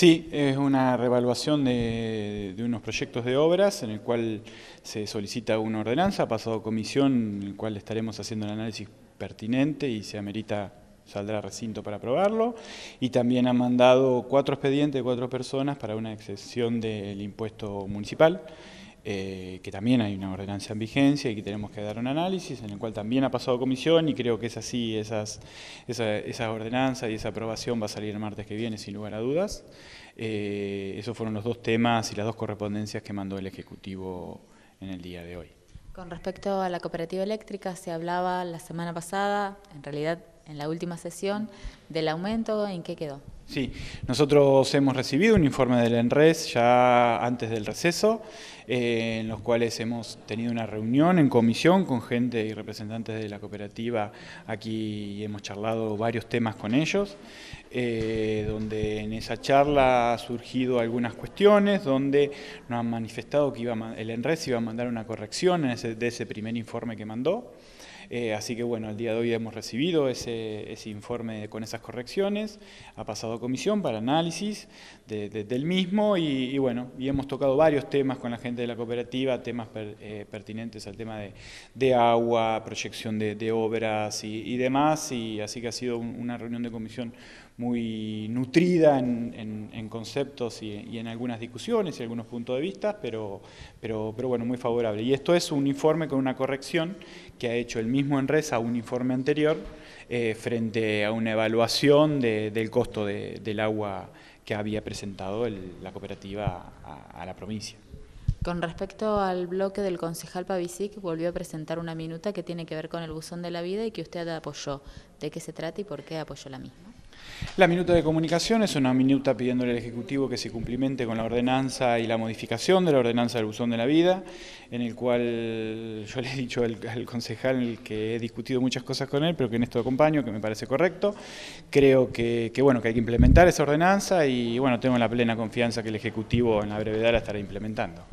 Sí, es una revaluación de, unos proyectos de obras en el cual se solicita una ordenanza, ha pasado comisión, en el cual estaremos haciendo el análisis pertinente y se amerita saldrá recinto para aprobarlo, y también ha mandado cuatro expedientes de cuatro personas para una excepción del impuesto municipal. Eh, que también hay una ordenanza en vigencia y que tenemos que dar un análisis, en el cual también ha pasado comisión y creo que es así, esas, esa, ordenanza y esa aprobación va a salir el martes que viene, sin lugar a dudas. Eh, esos fueron los dos temas y las dos correspondencias que mandó el Ejecutivo en el día de hoy. Con respecto a la cooperativa eléctrica, se hablaba la semana pasada, en realidad en la última sesión, del aumento, ¿en qué quedó? Sí, nosotros hemos recibido un informe del ENRES ya antes del receso, eh, en los cuales hemos tenido una reunión en comisión con gente y representantes de la cooperativa. Aquí y hemos charlado varios temas con ellos, eh, donde en esa charla ha surgido algunas cuestiones, donde nos han manifestado que iba el ENRES iba a mandar una corrección de ese primer informe que mandó. Eh, así que bueno, al día de hoy hemos recibido ese, informe con esas correcciones, ha pasado a comisión para análisis del mismo y, bueno, y hemos tocado varios temas con la gente de la cooperativa, temas eh, pertinentes al tema de, agua, proyección de, obras y, demás, y así que ha sido una reunión de comisión muy nutrida en, conceptos y, y, en algunas discusiones y algunos puntos de vista, pero, pero, pero bueno, muy favorable. Y esto es un informe con una corrección que ha hecho el mismo ENRES a un informe anterior eh, frente a una evaluación del costo del agua que había presentado la cooperativa a, la provincia. Con respecto al bloque del concejal Pavicic, volvió a presentar una minuta que tiene que ver con el buzón de la vida y que usted apoyó. ¿De qué se trata y por qué apoyó la misma? La minuta de comunicación es una minuta pidiéndole al Ejecutivo que se cumplimente con la ordenanza y la modificación de la ordenanza del buzón de la vida, en el cual yo le he dicho al, concejal que he discutido muchas cosas con él, pero que en esto acompaño, que me parece correcto. Creo que, que hay que implementar esa ordenanza y bueno, tengo la plena confianza que el Ejecutivo en la brevedad la estará implementando.